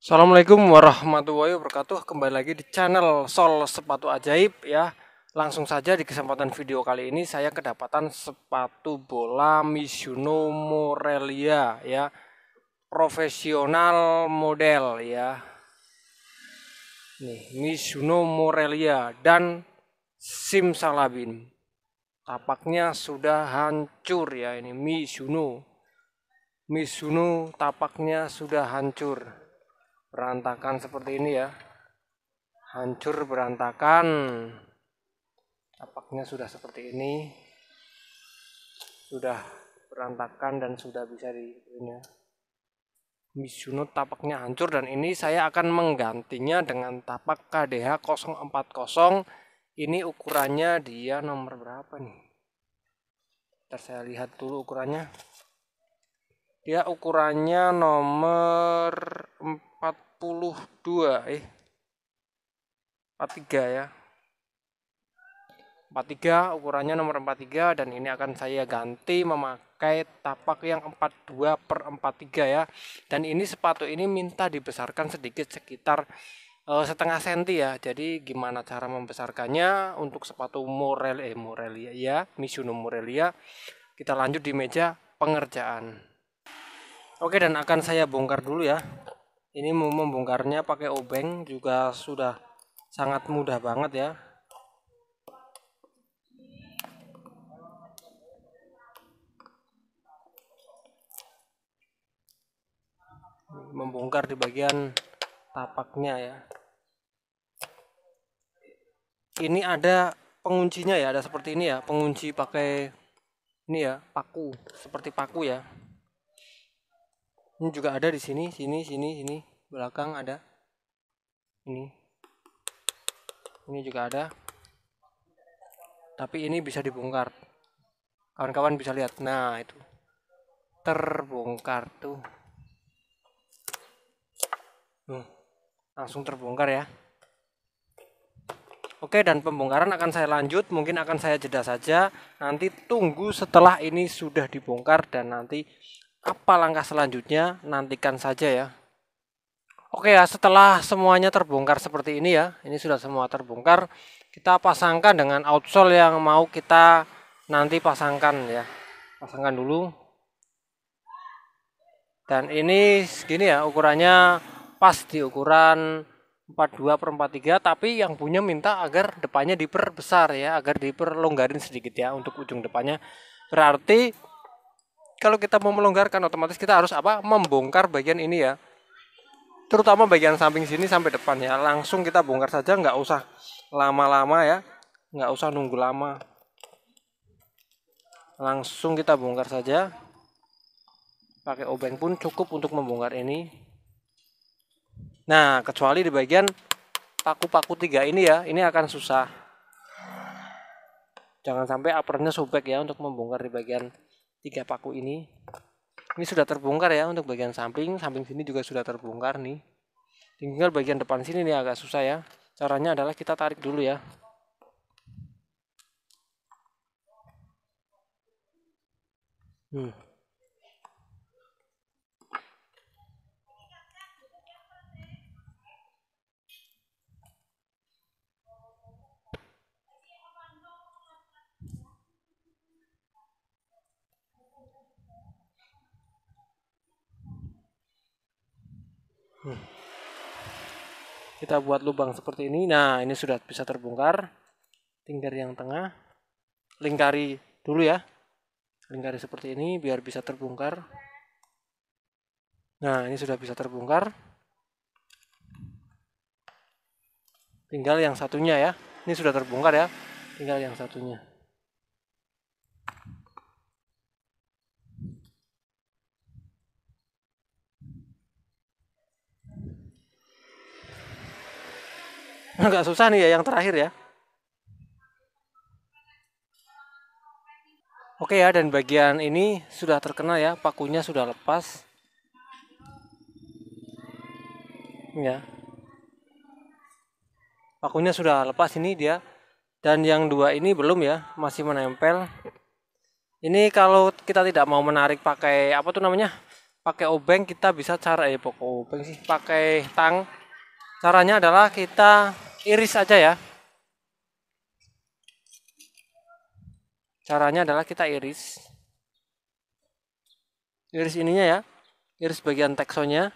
Assalamualaikum warahmatullahi wabarakatuh Kembali lagi di channel Sol Sepatu Ajaib ya Langsung saja di kesempatan video kali ini Saya kedapatan sepatu bola Mizuno Morelia ya Profesional model ya Nih Mizuno Morelia dan Simsalabim Tapaknya sudah hancur ya ini Mizuno Mizuno tapaknya sudah hancur berantakan seperti ini ya hancur berantakan tapaknya sudah seperti ini sudah berantakan dan sudah bisa di ini ya. tapaknya hancur dan ini saya akan menggantinya dengan tapak KDH 040 ini ukurannya dia nomor berapa nih ntar saya lihat dulu ukurannya dia ukurannya nomor 4 42 eh 43 ya 43 ukurannya nomor 43 dan ini akan saya ganti memakai tapak yang 42 per 43 ya dan ini sepatu ini minta dibesarkan sedikit sekitar uh, setengah senti ya jadi gimana cara membesarkannya untuk sepatu Morel eh Morelia ya Misuno Morelia kita lanjut di meja pengerjaan oke dan akan saya bongkar dulu ya ini mau membongkarnya pakai obeng juga sudah sangat mudah banget ya membongkar di bagian tapaknya ya ini ada penguncinya ya ada seperti ini ya pengunci pakai ini ya paku seperti paku ya ini juga ada di sini sini sini sini belakang ada ini ini juga ada tapi ini bisa dibongkar kawan-kawan bisa lihat nah itu terbongkar tuh hmm, langsung terbongkar ya Oke dan pembongkaran akan saya lanjut mungkin akan saya jeda saja nanti tunggu setelah ini sudah dibongkar dan nanti apa langkah selanjutnya nantikan saja ya Oke ya setelah semuanya terbongkar seperti ini ya ini sudah semua terbongkar kita pasangkan dengan outsole yang mau kita nanti pasangkan ya pasangkan dulu dan ini segini ya ukurannya pas di ukuran 42 per 43 tapi yang punya minta agar depannya diperbesar ya agar diperlonggarin sedikit ya untuk ujung depannya berarti kalau kita mau melonggarkan otomatis kita harus apa membongkar bagian ini ya terutama bagian samping sini sampai depan ya langsung kita bongkar saja nggak usah lama-lama ya nggak usah nunggu lama langsung kita bongkar saja pakai obeng pun cukup untuk membongkar ini nah kecuali di bagian paku-paku tiga ini ya ini akan susah jangan sampai uppernya sobek ya untuk membongkar di bagian tiga paku ini ini sudah terbongkar ya untuk bagian samping samping sini juga sudah terbongkar nih tinggal bagian depan sini nih agak susah ya caranya adalah kita tarik dulu ya hmm Kita buat lubang seperti ini. Nah, ini sudah bisa terbongkar. Tinggal yang tengah. Lingkari dulu ya. Lingkari seperti ini biar bisa terbongkar. Nah, ini sudah bisa terbongkar. Tinggal yang satunya ya. Ini sudah terbongkar ya. Tinggal yang satunya. Agak susah nih ya yang terakhir ya. Oke ya, dan bagian ini sudah terkena ya, pakunya sudah lepas. Ya. Pakunya sudah lepas ini dia. Dan yang dua ini belum ya, masih menempel. Ini kalau kita tidak mau menarik pakai apa tuh namanya? Pakai obeng kita bisa cara ya pokok obeng sih, pakai tang. Caranya adalah kita iris aja ya. Caranya adalah kita iris. Iris ininya ya. Iris bagian teksonya.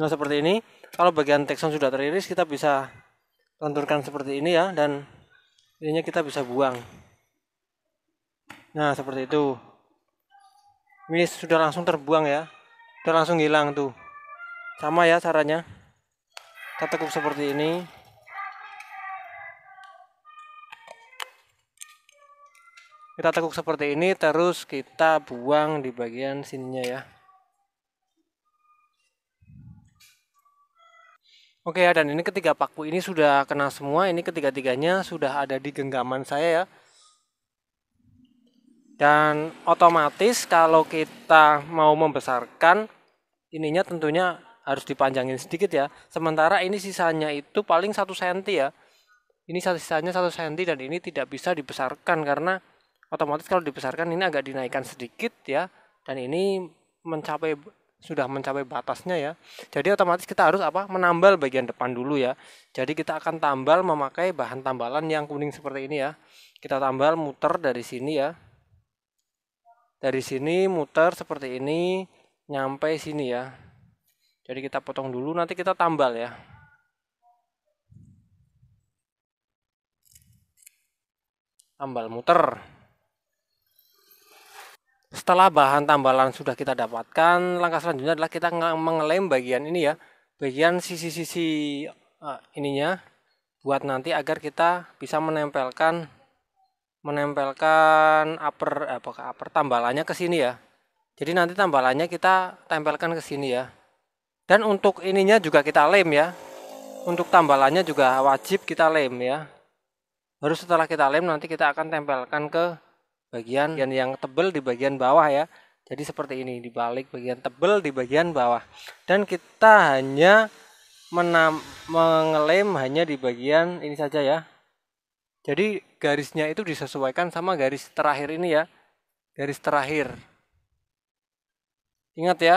Nah seperti ini, kalau bagian tekson sudah teriris kita bisa lenturkan seperti ini ya dan ininya kita bisa buang. Nah seperti itu ini sudah langsung terbuang ya sudah langsung hilang tuh sama ya caranya kita tekuk seperti ini kita tekuk seperti ini terus kita buang di bagian sininya ya Oke ya dan ini ketiga paku ini sudah kena semua ini ketiga-tiganya sudah ada di genggaman saya ya dan otomatis kalau kita mau membesarkan ininya tentunya harus dipanjangin sedikit ya sementara ini sisanya itu paling satu senti ya ini sisanya satu senti dan ini tidak bisa dibesarkan karena otomatis kalau dibesarkan ini agak dinaikkan sedikit ya dan ini mencapai sudah mencapai batasnya ya jadi otomatis kita harus apa menambal bagian depan dulu ya jadi kita akan tambal memakai bahan tambalan yang kuning seperti ini ya kita tambal muter dari sini ya dari sini muter seperti ini nyampe sini ya jadi kita potong dulu nanti kita tambal ya tambal muter setelah bahan tambalan sudah kita dapatkan langkah selanjutnya adalah kita mengelem bagian ini ya bagian sisi-sisi eh, ininya buat nanti agar kita bisa menempelkan menempelkan upper apa eh, ke upper tambalannya ke sini ya. Jadi nanti tambalannya kita tempelkan ke sini ya. Dan untuk ininya juga kita lem ya. Untuk tambalannya juga wajib kita lem ya. Baru setelah kita lem nanti kita akan tempelkan ke bagian yang, yang tebel di bagian bawah ya. Jadi seperti ini dibalik bagian tebel di bagian bawah. Dan kita hanya menam, mengelem hanya di bagian ini saja ya. Jadi garisnya itu disesuaikan sama garis terakhir ini ya garis terakhir ingat ya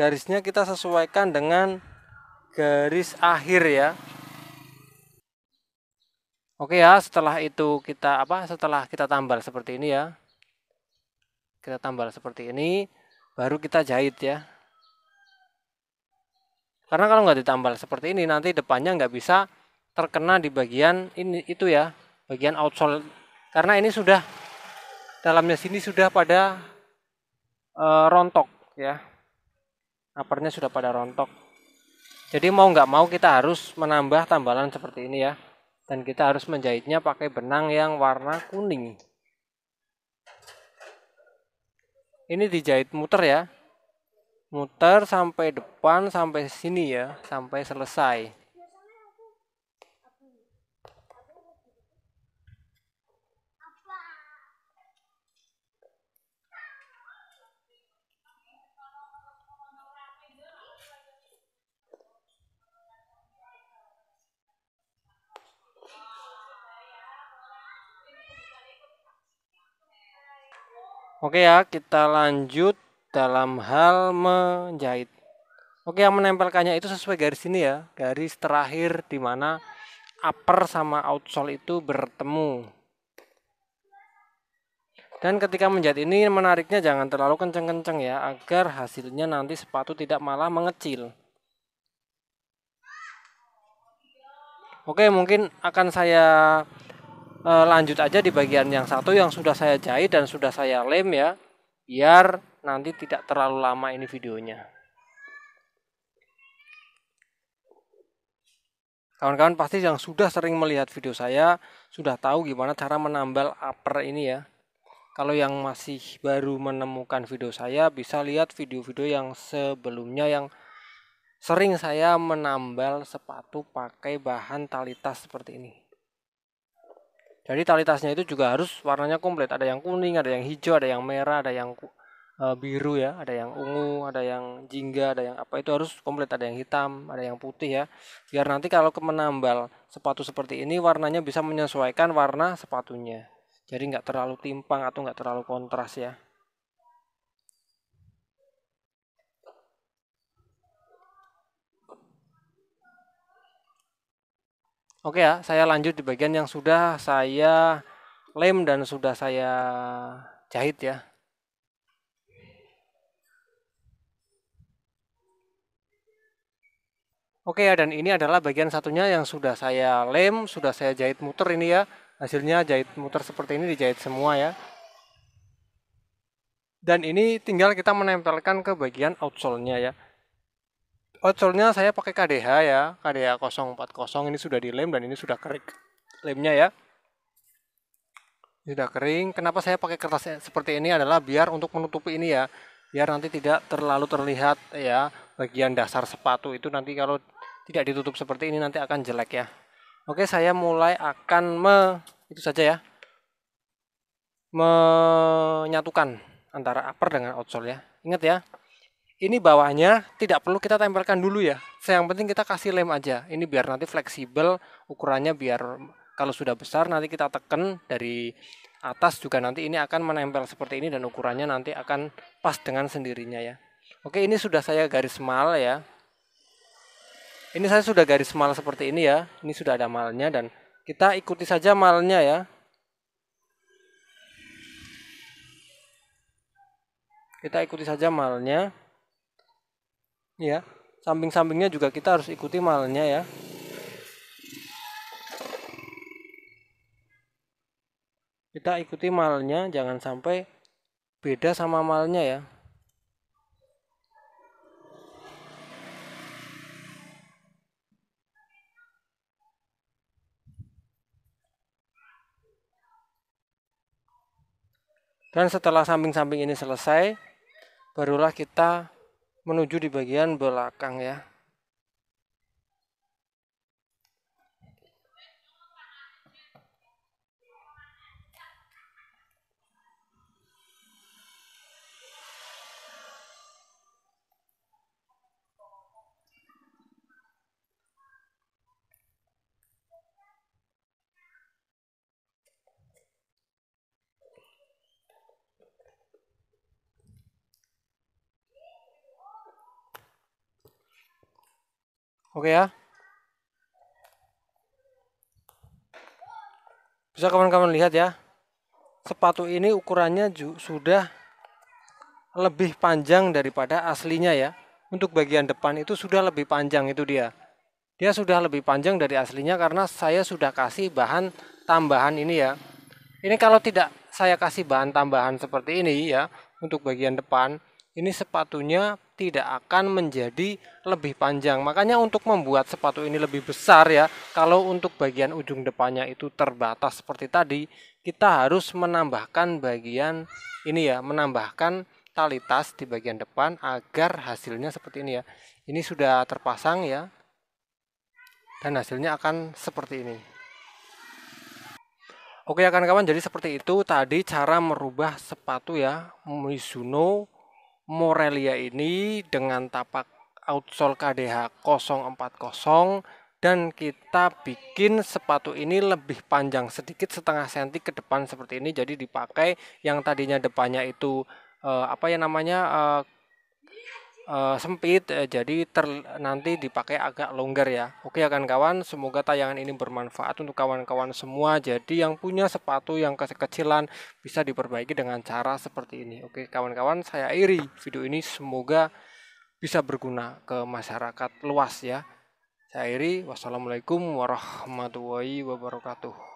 garisnya kita sesuaikan dengan garis akhir ya Oke ya setelah itu kita apa setelah kita tambal seperti ini ya kita tambal seperti ini baru kita jahit ya karena kalau nggak ditambal seperti ini nanti depannya nggak bisa terkena di bagian ini itu ya bagian outsole karena ini sudah dalamnya sini sudah pada e, rontok ya uppernya sudah pada rontok jadi mau nggak mau kita harus menambah tambalan seperti ini ya dan kita harus menjahitnya pakai benang yang warna kuning ini dijahit muter ya muter sampai depan sampai sini ya sampai selesai Oke ya, kita lanjut dalam hal menjahit. Oke, yang menempelkannya itu sesuai garis ini ya, garis terakhir di mana upper sama outsole itu bertemu. Dan ketika menjahit ini menariknya jangan terlalu kenceng-kenceng ya, agar hasilnya nanti sepatu tidak malah mengecil. Oke, mungkin akan saya e, lanjut aja di bagian yang satu yang sudah saya jahit dan sudah saya lem ya biar nanti tidak terlalu lama ini videonya kawan-kawan pasti yang sudah sering melihat video saya sudah tahu gimana cara menambal upper ini ya kalau yang masih baru menemukan video saya bisa lihat video-video yang sebelumnya yang sering saya menambal sepatu pakai bahan talitas seperti ini jadi tali tasnya itu juga harus warnanya komplit. Ada yang kuning, ada yang hijau, ada yang merah, ada yang uh, biru ya, ada yang ungu, ada yang jingga, ada yang apa itu harus komplit. Ada yang hitam, ada yang putih ya. Biar nanti kalau ke menambal sepatu seperti ini warnanya bisa menyesuaikan warna sepatunya. Jadi nggak terlalu timpang atau nggak terlalu kontras ya. Oke ya, saya lanjut di bagian yang sudah saya lem dan sudah saya jahit ya. Oke ya, dan ini adalah bagian satunya yang sudah saya lem, sudah saya jahit muter ini ya. Hasilnya jahit muter seperti ini dijahit semua ya. Dan ini tinggal kita menempelkan ke bagian outsole-nya ya outsole nya saya pakai KDH ya, KDH 040 ini sudah dilem dan ini sudah kering lemnya ya. Sudah kering. Kenapa saya pakai kertas seperti ini adalah biar untuk menutupi ini ya, biar nanti tidak terlalu terlihat ya bagian dasar sepatu itu nanti kalau tidak ditutup seperti ini nanti akan jelek ya. Oke, saya mulai akan me itu saja ya. menyatukan antara upper dengan outsole ya. Ingat ya, ini bawahnya tidak perlu kita tempelkan dulu ya. Yang penting kita kasih lem aja. Ini biar nanti fleksibel ukurannya biar kalau sudah besar nanti kita tekan dari atas juga nanti ini akan menempel seperti ini dan ukurannya nanti akan pas dengan sendirinya ya. Oke, ini sudah saya garis mal ya. Ini saya sudah garis mal seperti ini ya. Ini sudah ada malnya dan kita ikuti saja malnya ya. Kita ikuti saja malnya ya samping-sampingnya juga kita harus ikuti malnya ya kita ikuti malnya jangan sampai beda sama malnya ya dan setelah samping-samping ini selesai barulah kita menuju di bagian belakang ya Oke ya. Bisa kawan-kawan lihat ya. Sepatu ini ukurannya sudah lebih panjang daripada aslinya ya. Untuk bagian depan itu sudah lebih panjang itu dia. Dia sudah lebih panjang dari aslinya karena saya sudah kasih bahan tambahan ini ya. Ini kalau tidak saya kasih bahan tambahan seperti ini ya untuk bagian depan, ini sepatunya tidak akan menjadi lebih panjang. Makanya untuk membuat sepatu ini lebih besar ya, kalau untuk bagian ujung depannya itu terbatas seperti tadi, kita harus menambahkan bagian ini ya, menambahkan tali tas di bagian depan agar hasilnya seperti ini ya. Ini sudah terpasang ya. Dan hasilnya akan seperti ini. Oke ya kawan-kawan, jadi seperti itu tadi cara merubah sepatu ya Mizuno Morelia ini dengan tapak outsole KDH 040 dan kita bikin sepatu ini lebih panjang sedikit setengah senti ke depan seperti ini jadi dipakai yang tadinya depannya itu eh, apa ya namanya eh, uh, sempit eh, jadi ter, nanti dipakai agak longgar ya oke ya kan kawan semoga tayangan ini bermanfaat untuk kawan-kawan semua jadi yang punya sepatu yang kekecilan bisa diperbaiki dengan cara seperti ini oke kawan-kawan saya iri video ini semoga bisa berguna ke masyarakat luas ya saya iri wassalamualaikum warahmatullahi wabarakatuh